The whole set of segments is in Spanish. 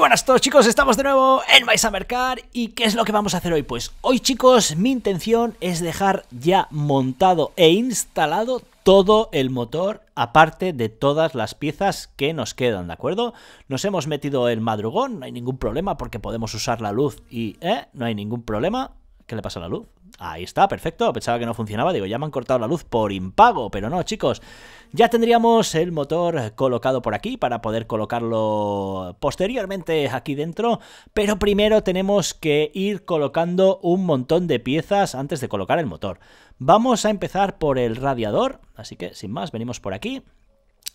buenas todos chicos, estamos de nuevo en Vais a Mercar y ¿qué es lo que vamos a hacer hoy? Pues hoy chicos mi intención es dejar ya montado e instalado todo el motor aparte de todas las piezas que nos quedan, ¿de acuerdo? Nos hemos metido el madrugón, no hay ningún problema porque podemos usar la luz y ¿eh? no hay ningún problema, ¿Qué le pasa a la luz? Ahí está, perfecto. Pensaba que no funcionaba. Digo, ya me han cortado la luz por impago. Pero no, chicos. Ya tendríamos el motor colocado por aquí para poder colocarlo posteriormente aquí dentro. Pero primero tenemos que ir colocando un montón de piezas antes de colocar el motor. Vamos a empezar por el radiador. Así que, sin más, venimos por aquí.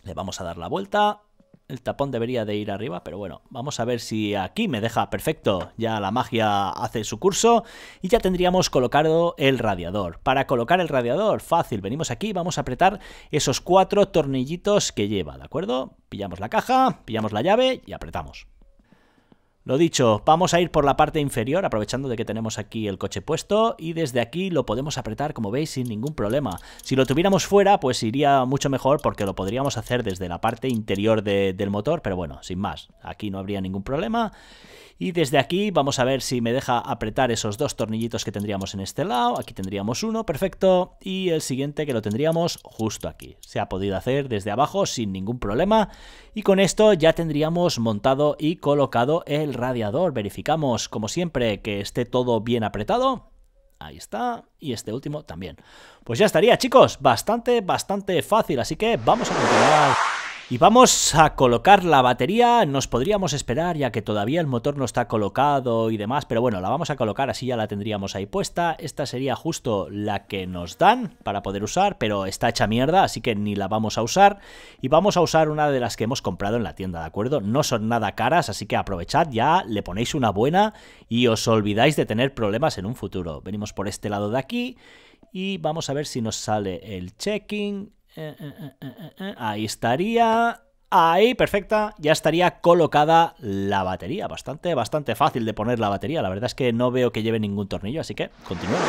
Le vamos a dar la vuelta. El tapón debería de ir arriba, pero bueno, vamos a ver si aquí me deja perfecto. Ya la magia hace su curso y ya tendríamos colocado el radiador. Para colocar el radiador, fácil, venimos aquí, vamos a apretar esos cuatro tornillitos que lleva, ¿de acuerdo? Pillamos la caja, pillamos la llave y apretamos. Lo dicho, vamos a ir por la parte inferior, aprovechando de que tenemos aquí el coche puesto, y desde aquí lo podemos apretar, como veis, sin ningún problema. Si lo tuviéramos fuera, pues iría mucho mejor, porque lo podríamos hacer desde la parte interior del motor, pero bueno, sin más, aquí no habría ningún problema y desde aquí vamos a ver si me deja apretar esos dos tornillitos que tendríamos en este lado, aquí tendríamos uno, perfecto, y el siguiente que lo tendríamos justo aquí. Se ha podido hacer desde abajo sin ningún problema y con esto ya tendríamos montado y colocado el radiador. Verificamos como siempre que esté todo bien apretado. Ahí está. Y este último también. Pues ya estaría, chicos. Bastante, bastante fácil. Así que vamos a continuar. Y vamos a colocar la batería, nos podríamos esperar ya que todavía el motor no está colocado y demás, pero bueno, la vamos a colocar así ya la tendríamos ahí puesta. Esta sería justo la que nos dan para poder usar, pero está hecha mierda, así que ni la vamos a usar. Y vamos a usar una de las que hemos comprado en la tienda, ¿de acuerdo? No son nada caras, así que aprovechad ya, le ponéis una buena y os olvidáis de tener problemas en un futuro. Venimos por este lado de aquí y vamos a ver si nos sale el checking eh, eh, eh, ahí estaría. Ahí, perfecta, ya estaría colocada la batería. Bastante, bastante fácil de poner la batería. La verdad es que no veo que lleve ningún tornillo, así que continuemos.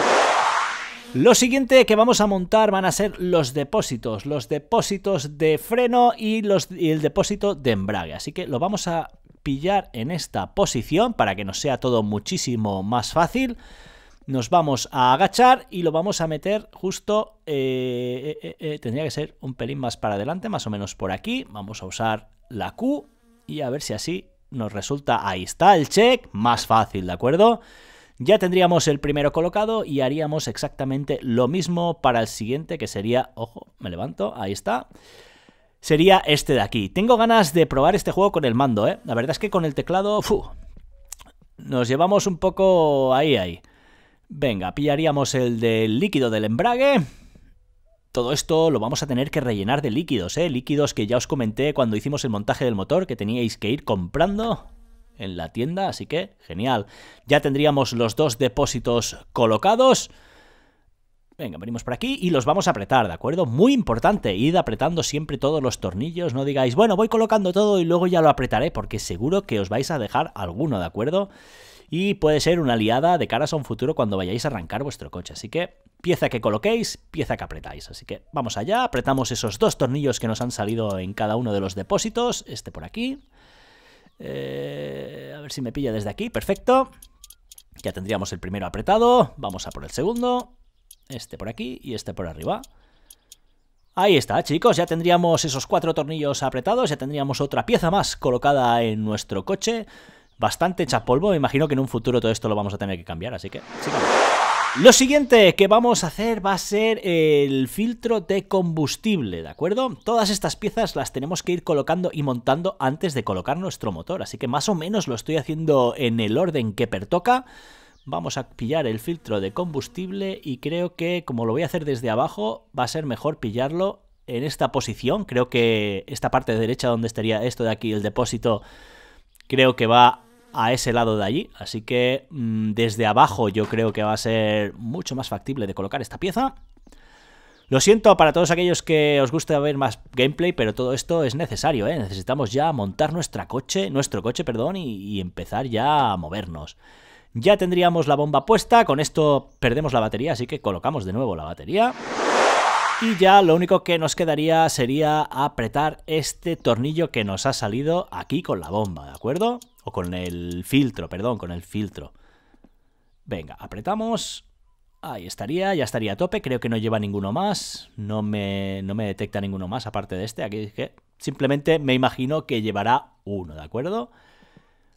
Lo siguiente que vamos a montar van a ser los depósitos, los depósitos de freno y, los, y el depósito de embrague. Así que lo vamos a pillar en esta posición para que nos sea todo muchísimo más fácil nos vamos a agachar y lo vamos a meter justo, eh, eh, eh, tendría que ser un pelín más para adelante, más o menos por aquí. Vamos a usar la Q y a ver si así nos resulta, ahí está el check, más fácil, ¿de acuerdo? Ya tendríamos el primero colocado y haríamos exactamente lo mismo para el siguiente, que sería, ojo, me levanto, ahí está sería este de aquí. Tengo ganas de probar este juego con el mando, ¿eh? La verdad es que con el teclado, ¡fu! nos llevamos un poco ahí, ahí. Venga, pillaríamos el del líquido del embrague. Todo esto lo vamos a tener que rellenar de líquidos, ¿eh? Líquidos que ya os comenté cuando hicimos el montaje del motor, que teníais que ir comprando en la tienda, así que genial. Ya tendríamos los dos depósitos colocados. Venga, venimos por aquí y los vamos a apretar, ¿de acuerdo? Muy importante, id apretando siempre todos los tornillos, no digáis, bueno, voy colocando todo y luego ya lo apretaré, porque seguro que os vais a dejar alguno, ¿de acuerdo? y puede ser una aliada de cara a un futuro cuando vayáis a arrancar vuestro coche. Así que pieza que coloquéis, pieza que apretáis. Así que vamos allá, apretamos esos dos tornillos que nos han salido en cada uno de los depósitos, este por aquí. Eh, a ver si me pilla desde aquí, perfecto. Ya tendríamos el primero apretado, vamos a por el segundo, este por aquí y este por arriba. Ahí está, chicos, ya tendríamos esos cuatro tornillos apretados, ya tendríamos otra pieza más colocada en nuestro coche bastante hecha polvo. Me imagino que en un futuro todo esto lo vamos a tener que cambiar, así que Lo siguiente que vamos a hacer va a ser el filtro de combustible, ¿de acuerdo? Todas estas piezas las tenemos que ir colocando y montando antes de colocar nuestro motor, así que más o menos lo estoy haciendo en el orden que pertoca. Vamos a pillar el filtro de combustible y creo que como lo voy a hacer desde abajo va a ser mejor pillarlo en esta posición. Creo que esta parte de derecha donde estaría esto de aquí, el depósito, creo que va a ese lado de allí. Así que mm, desde abajo yo creo que va a ser mucho más factible de colocar esta pieza. Lo siento para todos aquellos que os gusta ver más gameplay, pero todo esto es necesario, ¿eh? Necesitamos ya montar nuestra coche, nuestro coche, perdón, y empezar ya a movernos. Ya tendríamos la bomba puesta, con esto perdemos la batería, así que colocamos de nuevo la batería. Y ya lo único que nos quedaría sería apretar este tornillo que nos ha salido aquí con la bomba, ¿de acuerdo? O con el filtro, perdón, con el filtro. Venga, apretamos. Ahí estaría, ya estaría a tope. Creo que no lleva ninguno más. No me, no me detecta ninguno más aparte de este. Aquí que simplemente me imagino que llevará uno, ¿de acuerdo?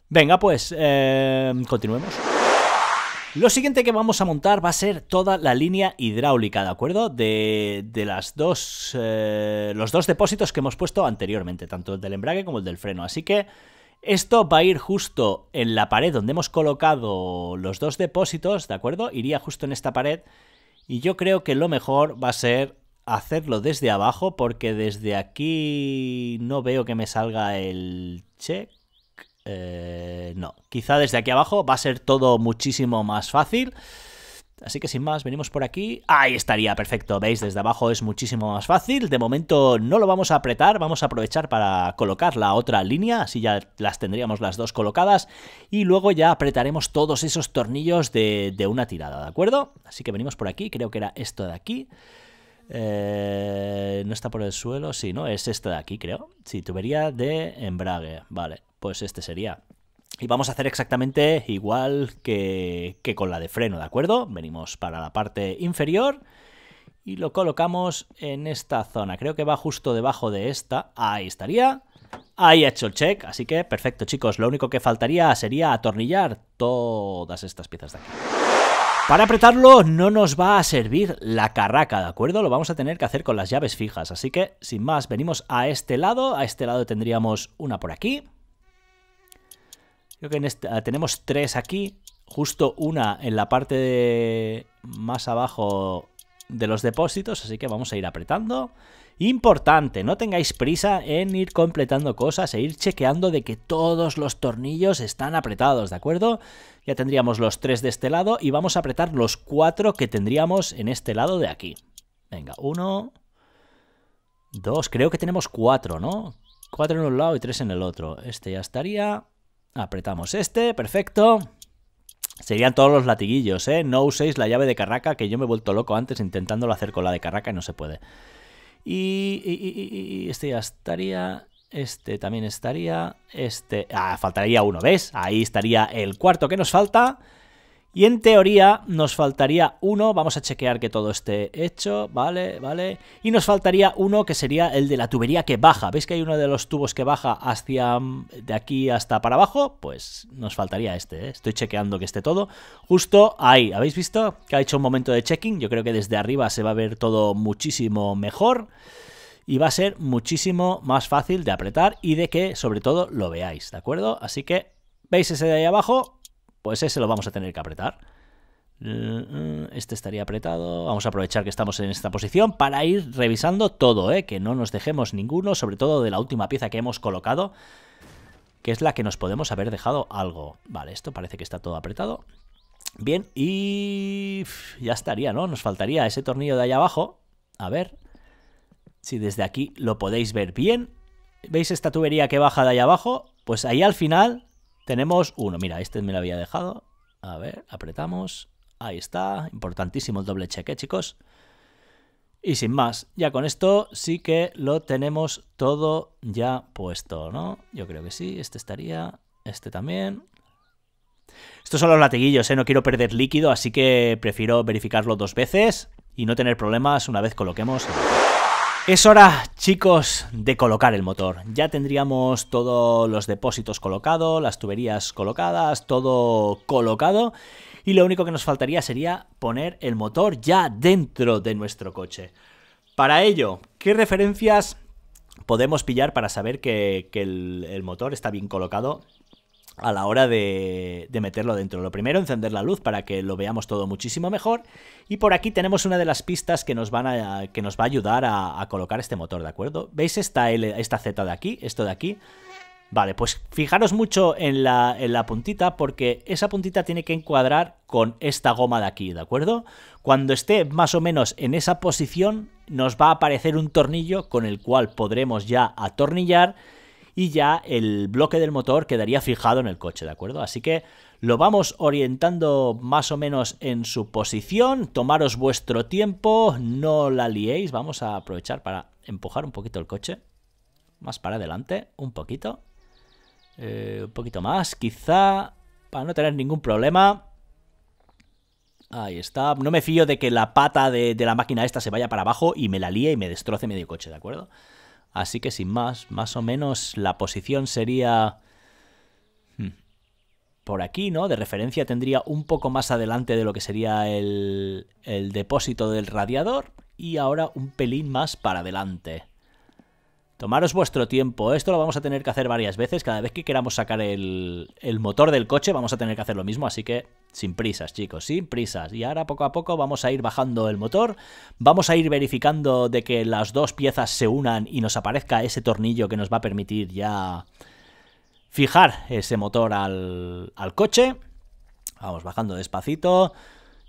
Venga, pues eh, continuemos. Lo siguiente que vamos a montar va a ser toda la línea hidráulica, ¿de acuerdo? De, las dos, eh, los dos depósitos que hemos puesto anteriormente, tanto el del embrague como el del freno. Así que esto va a ir justo en la pared donde hemos colocado los dos depósitos, ¿de acuerdo? Iría justo en esta pared y yo creo que lo mejor va a ser hacerlo desde abajo porque desde aquí no veo que me salga el check. Eh, no, quizá desde aquí abajo va a ser todo muchísimo más fácil. Así que sin más, venimos por aquí. Ahí estaría, perfecto. ¿Veis? Desde abajo es muchísimo más fácil. De momento no lo vamos a apretar. Vamos a aprovechar para colocar la otra línea. Así ya las tendríamos las dos colocadas. Y luego ya apretaremos todos esos tornillos de, una tirada, ¿de acuerdo? Así que venimos por aquí. Creo que era esto de aquí. Eh, no está por el suelo. Sí, ¿no? Es esto de aquí, creo. Sí, tubería de embrague. Vale, pues este sería. Y vamos a hacer exactamente igual que, con la de freno, ¿de acuerdo? Venimos para la parte inferior y lo colocamos en esta zona. Creo que va justo debajo de esta. Ahí estaría. Ahí ha hecho el check, así que perfecto chicos. Lo único que faltaría sería atornillar todas estas piezas de aquí. Para apretarlo no nos va a servir la carraca, ¿de acuerdo? Lo vamos a tener que hacer con las llaves fijas. Así que, sin más, venimos a este lado. A este lado tendríamos una por aquí Creo que este, ah, tenemos tres aquí, justo una en la parte de, más abajo de los depósitos, así que vamos a ir apretando. Importante, no tengáis prisa en ir completando cosas e ir chequeando de que todos los tornillos están apretados, ¿de acuerdo? Ya tendríamos los tres de este lado y vamos a apretar los cuatro que tendríamos en este lado de aquí. Venga, uno, dos, creo que tenemos cuatro, ¿no? Cuatro en un lado y tres en el otro. Este ya estaría. Apretamos este, perfecto. Serían todos los latiguillos, ¿eh? No uséis la llave de carraca, que yo me he vuelto loco antes intentándolo hacer con la de carraca y no se puede. Y, y este ya estaría, este también estaría, este... Ah, faltaría uno, ¿ves? Ahí estaría el cuarto que nos falta. Y en teoría nos faltaría uno, vamos a chequear que todo esté hecho, vale, vale. Y nos faltaría uno que sería el de la tubería que baja. ¿Veis que hay uno de los tubos que baja hacia mm, de aquí hasta para abajo? Pues nos faltaría este, ¿eh? estoy chequeando que esté todo. Justo ahí, ¿habéis visto? Que ha hecho un momento de checking, yo creo que desde arriba se va a ver todo muchísimo mejor. Y va a ser muchísimo más fácil de apretar y de que sobre todo lo veáis, ¿de acuerdo? Así que, ¿veis ese de ahí abajo? Pues ese lo vamos a tener que apretar. Mm, este estaría apretado. Vamos a aprovechar que estamos en esta posición para ir revisando todo, ¿eh? que no nos dejemos ninguno, sobre todo de la última pieza que hemos colocado, que es la que nos podemos haber dejado algo. Vale, esto parece que está todo apretado. Bien, y ya estaría, ¿no? Nos faltaría ese tornillo de allá abajo. A ver si desde aquí lo podéis ver bien. ¿Veis esta tubería que baja de allá abajo? Pues ahí al final tenemos uno, mira, este me lo había dejado. A ver, apretamos. Ahí está, importantísimo el doble cheque, chicos. Y sin más, ya con esto sí que lo tenemos todo ya puesto, ¿no? Yo creo que sí, este estaría, este también. Estos son los latiguillos, ¿eh? No quiero perder líquido, así que prefiero verificarlo dos veces y no tener problemas una vez coloquemos... El... Es hora, chicos, de colocar el motor. Ya tendríamos todos los depósitos colocados, las tuberías colocadas, todo colocado. Y lo único que nos faltaría sería poner el motor ya dentro de nuestro coche. Para ello, ¿qué referencias podemos pillar para saber que, el, motor está bien colocado a la hora de, de meterlo dentro? Lo primero, encender la luz para que lo veamos todo muchísimo mejor. Y por aquí tenemos una de las pistas que nos, van que nos va a ayudar a, colocar este motor, ¿de acuerdo? ¿Veis esta, esta Z de aquí? Esto de aquí. Vale, pues fijaros mucho en la, en la, puntita porque esa puntita tiene que encuadrar con esta goma de aquí, ¿de acuerdo? Cuando esté más o menos en esa posición nos va a aparecer un tornillo con el cual podremos ya atornillar y ya el bloque del motor quedaría fijado en el coche, ¿de acuerdo? Así que lo vamos orientando más o menos en su posición, tomaros vuestro tiempo, no la liéis, vamos a aprovechar para empujar un poquito el coche, más para adelante, un poquito, eh, un poquito más, quizá, para no tener ningún problema... Ahí está. No me fío de que la pata de, de, la máquina esta se vaya para abajo y me la líe y me destroce medio coche, ¿de acuerdo? Así que sin más, más o menos la posición sería... Hmm, por aquí, ¿no? De referencia tendría un poco más adelante de lo que sería el depósito del radiador y ahora un pelín más para adelante. Tomaros vuestro tiempo. Esto lo vamos a tener que hacer varias veces. Cada vez que queramos sacar el, motor del coche vamos a tener que hacer lo mismo. Así que sin prisas, chicos, sin prisas. Y ahora poco a poco vamos a ir bajando el motor. Vamos a ir verificando de que las dos piezas se unan y nos aparezca ese tornillo que nos va a permitir ya fijar ese motor al, al coche. Vamos bajando despacito.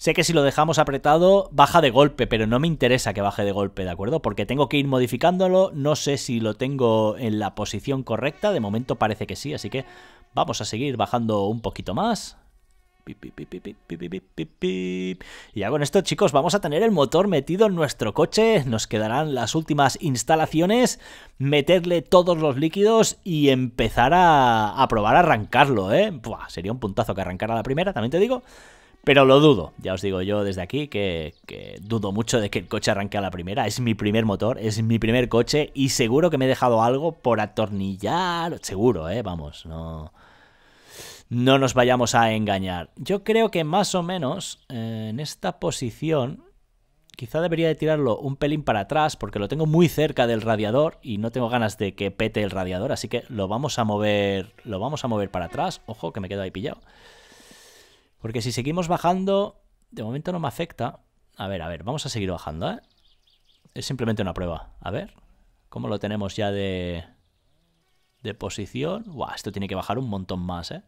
Sé que si lo dejamos apretado baja de golpe, pero no me interesa que baje de golpe, ¿de acuerdo? Porque tengo que ir modificándolo, no sé si lo tengo en la posición correcta, de momento parece que sí, así que vamos a seguir bajando un poquito más. Y ya con esto, chicos, vamos a tener el motor metido en nuestro coche. Nos quedarán las últimas instalaciones, meterle todos los líquidos y empezar a, probar a arrancarlo, ¿eh? sería un puntazo que arrancara la primera, también te digo. Pero lo dudo, ya os digo yo desde aquí que, dudo mucho de que el coche arranque a la primera. Es mi primer motor, es mi primer coche y seguro que me he dejado algo por atornillar. Seguro, eh, vamos, no. No nos vayamos a engañar. Yo creo que más o menos eh, en esta posición quizá debería de tirarlo un pelín para atrás porque lo tengo muy cerca del radiador y no tengo ganas de que pete el radiador, así que lo vamos a mover, lo vamos a mover para atrás. Ojo que me quedo ahí pillado. Porque si seguimos bajando, de momento no me afecta. A ver, a ver, vamos a seguir bajando, ¿eh? Es simplemente una prueba. A ver, ¿cómo lo tenemos ya de, de posición? Buah, esto tiene que bajar un montón más, ¿eh?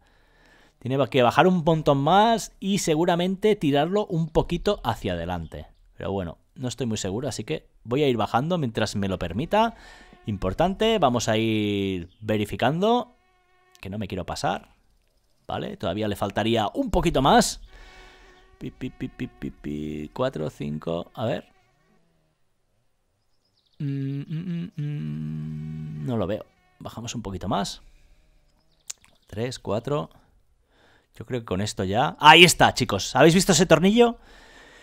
Tiene que bajar un montón más y seguramente tirarlo un poquito hacia adelante. Pero bueno, no estoy muy seguro, así que voy a ir bajando mientras me lo permita. Importante, vamos a ir verificando que no me quiero pasar. ¿vale? Todavía le faltaría un poquito más. Pi, pi, pi, pi, pi, a ver. Mm, mm, mm, no lo veo. Bajamos un poquito más. Tres, cuatro Yo creo que con esto ya... Ahí está, chicos. ¿Habéis visto ese tornillo?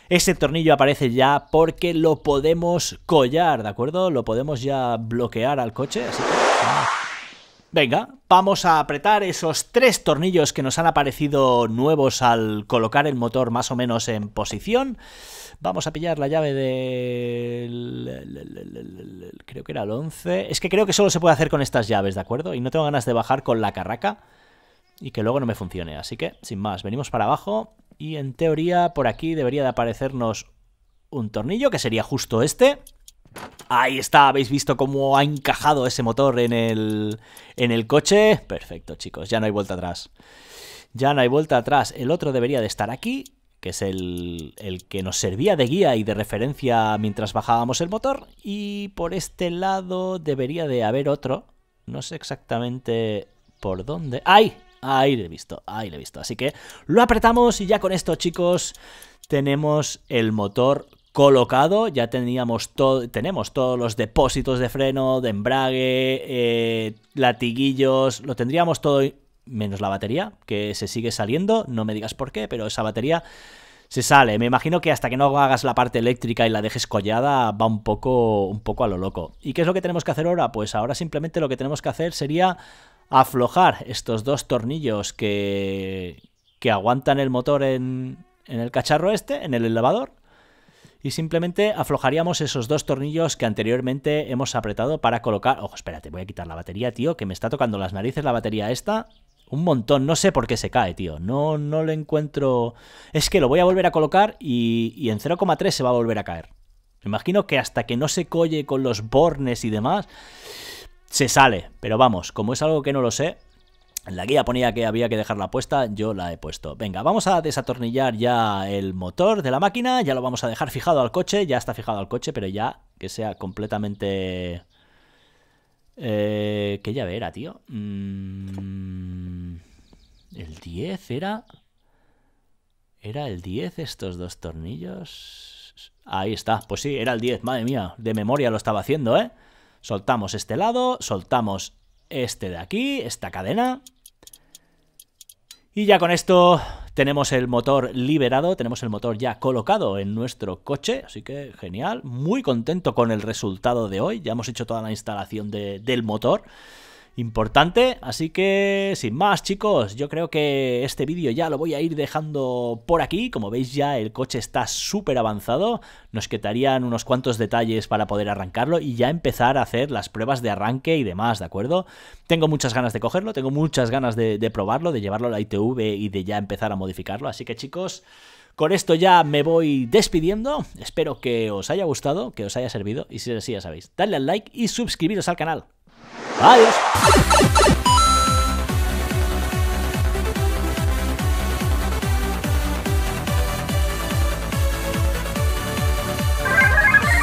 Ese tornillo aparece ya porque lo podemos collar, ¿de acuerdo? Lo podemos ya bloquear al coche, así que... Venga, vamos a apretar esos tres tornillos que nos han aparecido nuevos al colocar el motor más o menos en posición. Vamos a pillar la llave del... Creo que era el 11. Es que creo que solo se puede hacer con estas llaves, ¿de acuerdo? Y no tengo ganas de bajar con la carraca y que luego no me funcione. Así que, sin más, venimos para abajo y en teoría por aquí debería de aparecernos un tornillo, que sería justo este. Ahí está, habéis visto cómo ha encajado ese motor en el, en el coche. Perfecto, chicos, ya no hay vuelta atrás. Ya no hay vuelta atrás. El otro debería de estar aquí, que es el, que nos servía de guía y de referencia mientras bajábamos el motor. Y por este lado debería de haber otro. No sé exactamente por dónde. ¡Ay! Ahí lo he visto, ahí lo he visto. Así que lo apretamos y ya con esto, chicos, tenemos el motor colocado, ya teníamos todo, tenemos todos los depósitos de freno, de embrague, eh, latiguillos, lo tendríamos todo menos la batería, que se sigue saliendo, no me digas por qué, pero esa batería se sale. Me imagino que hasta que no hagas la parte eléctrica y la dejes collada va un poco, un poco a lo loco. ¿Y qué es lo que tenemos que hacer ahora? Pues ahora simplemente lo que tenemos que hacer sería aflojar estos dos tornillos que, que aguantan el motor en el cacharro este, en el elevador, y simplemente aflojaríamos esos dos tornillos que anteriormente hemos apretado para colocar... Ojo, espérate, voy a quitar la batería, tío, que me está tocando las narices la batería esta. Un montón, no sé por qué se cae, tío. No, no lo encuentro... Es que lo voy a volver a colocar y, y en 0,3 se va a volver a caer. Me imagino que hasta que no se colle con los bornes y demás, se sale. Pero vamos, como es algo que no lo sé, la guía ponía que había que dejarla puesta, yo la he puesto. Venga, vamos a desatornillar ya el motor de la máquina, ya lo vamos a dejar fijado al coche, ya está fijado al coche, pero ya que sea completamente... Eh, ¿Qué llave era, tío? Mm, el 10 era... ¿Era el 10 estos dos tornillos? Ahí está, pues sí, era el 10, madre mía, de memoria lo estaba haciendo, ¿eh? Soltamos este lado, soltamos este de aquí, esta cadena. Y ya con esto tenemos el motor liberado, tenemos el motor ya colocado en nuestro coche, así que genial, muy contento con el resultado de hoy, ya hemos hecho toda la instalación del motor importante. Así que, sin más, chicos, yo creo que este vídeo ya lo voy a ir dejando por aquí. Como veis ya, el coche está súper avanzado. Nos quedarían unos cuantos detalles para poder arrancarlo y ya empezar a hacer las pruebas de arranque y demás, ¿de acuerdo? Tengo muchas ganas de cogerlo, tengo muchas ganas de, probarlo, de llevarlo a la ITV y de ya empezar a modificarlo. Así que, chicos... Con esto ya me voy despidiendo. Espero que os haya gustado, que os haya servido. Y si es así, ya sabéis, dadle al like y suscribiros al canal. Adiós.